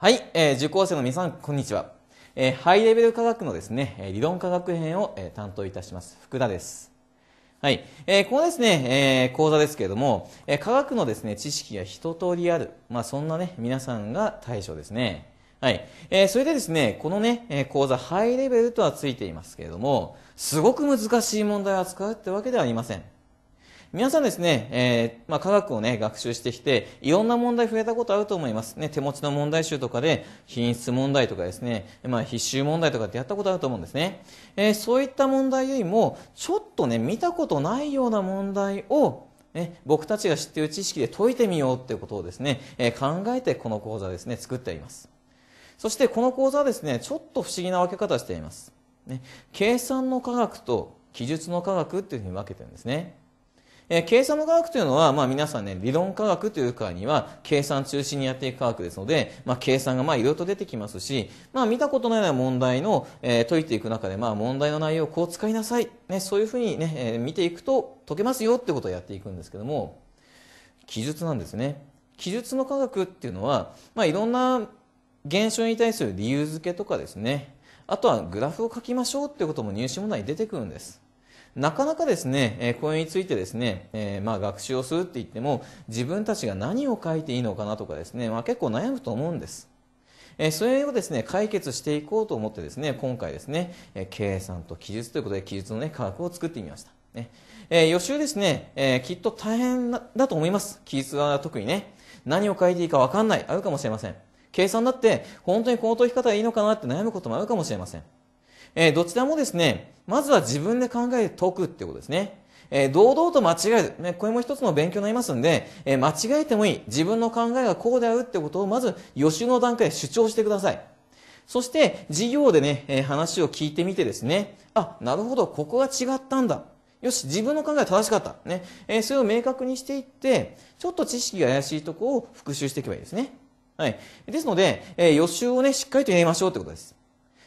はい、えー、受講生の皆さん、こんにちは。えー、ハイレベル科学のですね、理論科学編を、えー、担当いたします。福田です。はい。えー、このですね、えー、講座ですけれども、えー、科学のですね、知識が一通りある。まあ、そんなね、皆さんが対象ですね。はい。えー、それでですね、このね、えー、講座、ハイレベルとはついていますけれども、すごく難しい問題を扱うってわけではありません。皆さんですね、えー、まあ、科学をね、学習してきて、いろんな問題増えたことあると思います。ね、手持ちの問題集とかで、品質問題とかですね、まあ、必修問題とかってやったことあると思うんですね。えー、そういった問題よりも、ちょっとね、見たことないような問題を、ね、僕たちが知っている知識で解いてみようっていうことをですね、えー、考えてこの講座ですね、作っています。そしてこの講座はですね、ちょっと不思議な分け方をしています。ね、計算の科学と記述の科学っていうふうに分けてるんですね。えー、計算の科学というのは、まあ皆さんね、理論科学というかには、計算中心にやっていく科学ですので、まあ計算がまあいろいろと出てきますし、まあ見たことのない問題の、えー、解いていく中で、まあ問題の内容をこう使いなさい。ね、そういうふうにね、えー、見ていくと解けますよってことをやっていくんですけども、記述なんですね。記述の科学っていうのは、まあいろんな現象に対する理由付けとかですね、あとはグラフを書きましょうっていうことも入試問題に出てくるんです。なかなかですね、えこれについてですね、えまあ学習をするって言っても、自分たちが何を書いていいのかなとかですね、まあ結構悩むと思うんです。えそれをですね、解決していこうと思ってですね、今回ですね、え計算と記述ということで、記述のね、科学を作ってみました。ねえ予習ですね、えきっと大変だと思います。記述は特にね、何を書いていいかわかんない、あるかもしれません。計算だって、本当にこの解き方がいいのかなって悩むこともあるかもしれません。えー、どちらもですね、まずは自分で考えて解くってことですね。えー、堂々と間違える。ね、これも一つの勉強になりますんで、えー、間違えてもいい。自分の考えがこうであるってことを、まず予習の段階で主張してください。そして、授業でね、えー、話を聞いてみてですね、あ、なるほど、ここが違ったんだ。よし、自分の考えが正しかった。ね。えー、それを明確にしていって、ちょっと知識が怪しいとこを復習していけばいいですね。はい。ですので、えー、予習をね、しっかりとやりましょうってことです。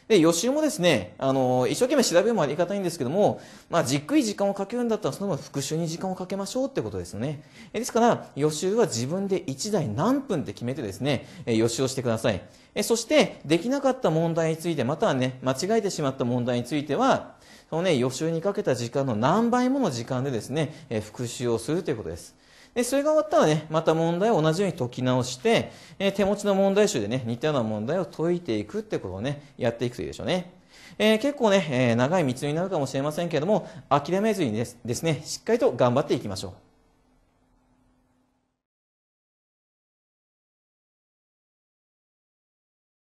で、予習もですね、あの、一生懸命調べるもありがたいんですけども、まあ、じっくり時間をかけるんだったら、その分復習に時間をかけましょうってことですよね。ですから、予習は自分で1台何分って決めてですね、予習をしてください。そして、できなかった問題について、またはね、間違えてしまった問題については、そのね、予習にかけた時間の何倍もの時間でですね、復習をするということです。で、それが終わったらね、また問題を同じように解き直して、えー、手持ちの問題集でね、似たような問題を解いていくってことをね、やっていくといいでしょうね。えー、結構ね、えー、長い道になるかもしれませんけれども、諦めずにですですね、しっかりと頑張っていきましょう。